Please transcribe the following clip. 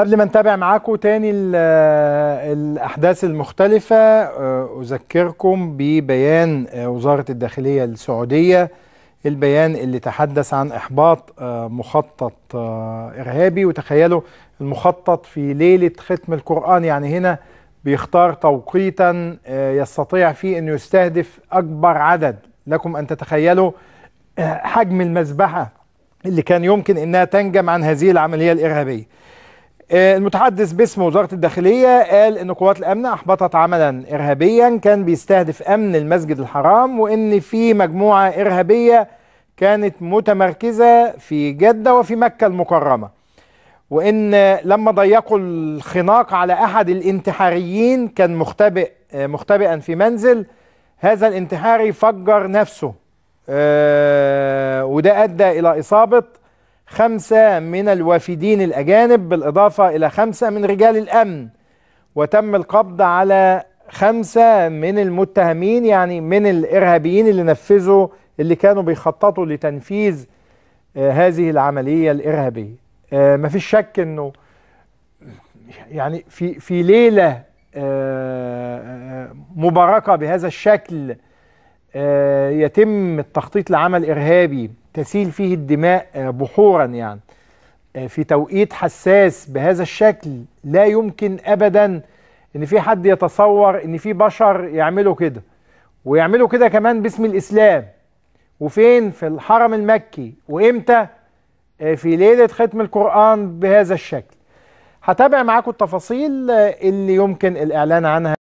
قبل ما نتابع معاكم تاني الأحداث المختلفة آه، أذكركم ببيان آه، وزارة الداخلية السعودية البيان اللي تحدث عن إحباط آه، مخطط إرهابي وتخيلوا المخطط في ليلة ختم القرآن يعني هنا بيختار توقيتا يستطيع فيه أن يستهدف أكبر عدد لكم أن تتخيلوا حجم المذبحة اللي كان يمكن أنها تنجم عن هذه العملية الإرهابية آه، المتحدث باسم وزارة الداخلية قال إن قوات الأمن أحبطت عملا إرهابيا كان بيستهدف أمن المسجد الحرام وإن في مجموعة إرهابية كانت متمركزة في جدة وفي مكة المكرمة وإن لما ضيقوا الخناق على أحد الانتحاريين كان مختبئ آه، مختبئا في منزل هذا الانتحاري فجر نفسه آه، وده أدى إلى إصابة خمسة من الوافدين الأجانب بالإضافة إلى خمسة من رجال الأمن وتم القبض على خمسة من المتهمين يعني من الإرهابيين اللي نفذوا اللي كانوا بيخططوا لتنفيذ آه، هذه العملية الإرهابية ما آه، مفيش شك أنه يعني في, في ليلة آه، مباركة بهذا الشكل يتم التخطيط لعمل إرهابي تسيل فيه الدماء آه، بحورا يعني آه، في توقيت حساس بهذا الشكل لا يمكن ابدا ان في حد يتصور ان في بشر يعملوا كده ويعملوا كده كمان باسم الاسلام وفين في الحرم المكي وامتى آه، في ليله ختم القران بهذا الشكل هتابع معاكم التفاصيل اللي يمكن الاعلان عنها